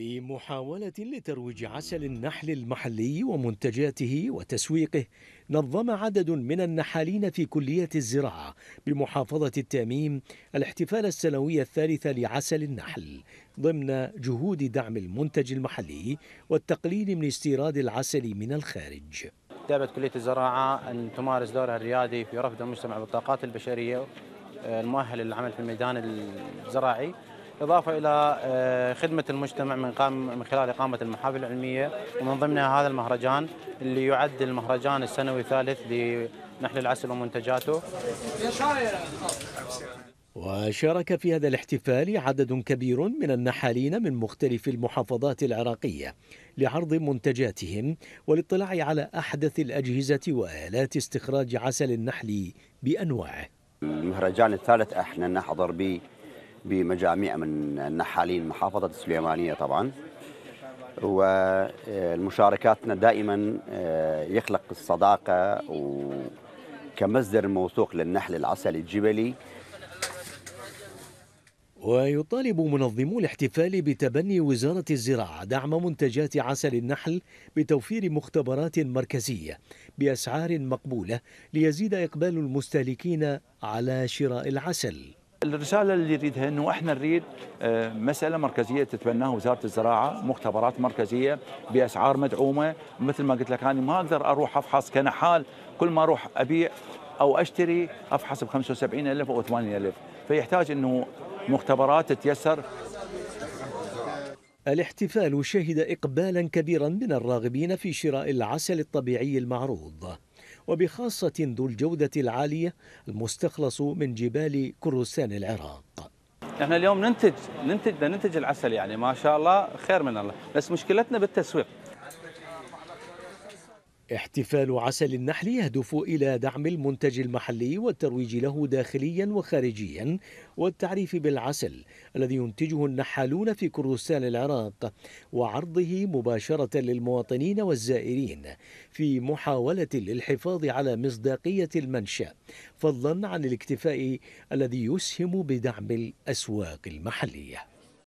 في محاولة لترويج عسل النحل المحلي ومنتجاته وتسويقه نظم عدد من النحالين في كلية الزراعة بمحافظة التاميم الاحتفال السنوي الثالث لعسل النحل ضمن جهود دعم المنتج المحلي والتقليل من استيراد العسل من الخارج دابت كلية الزراعة أن تمارس دورها الريادي في رفض المجتمع بالطاقات البشرية آه، المؤهلة للعمل في الميدان الزراعي إضافة إلى آه، خدمة المجتمع من من خلال إقامة المحافل العلمية ومن ضمنها هذا المهرجان اللي يعد المهرجان السنوي الثالث لنحل العسل ومنتجاته وشارك في هذا الاحتفال عدد كبير من النحالين من مختلف المحافظات العراقية لعرض منتجاتهم والاطلاع على أحدث الأجهزة وآلات استخراج عسل النحل بأنواعه المهرجان الثالث احنا نحضر به بمجاميع من النحالين محافظة السليمانية طبعا ومشاركاتنا دائما آه، يخلق الصداقة كمصدر موثوق للنحل العسل الجبلي ويطالب منظمو الاحتفال بتبني وزارة الزراعة دعم منتجات عسل النحل بتوفير مختبرات مركزية بأسعار مقبولة ليزيد إقبال المستهلكين على شراء العسل الرساله اللي نريدها انه احنا نريد آه، مساله مركزيه تتبناها وزاره الزراعه مختبرات مركزيه باسعار مدعومه مثل ما قلت لك انا ما اقدر اروح افحص كنحال كل ما اروح ابيع او اشتري افحص ب 75000 او 80000 فيحتاج انه مختبرات تتيسر الاحتفال شهد اقبالا كبيرا من الراغبين في شراء العسل الطبيعي المعروض وبخاصة ذو الجودة العالية المستخلص من جبال كردستان العراق احنا اليوم ننتج ننتج ننتج العسل يعني ما شاء الله خير من الله بس مشكلتنا بالتسويق احتفال عسل النحل يهدف إلى دعم المنتج المحلي والترويج له داخليا وخارجيا والتعريف بالعسل الذي ينتجه النحالون في كردستان العراق وعرضه مباشرة للمواطنين والزائرين في محاولة للحفاظ على مصداقية المنشأ فضلا عن الاكتفاء الذي يسهم بدعم الأسواق المحلية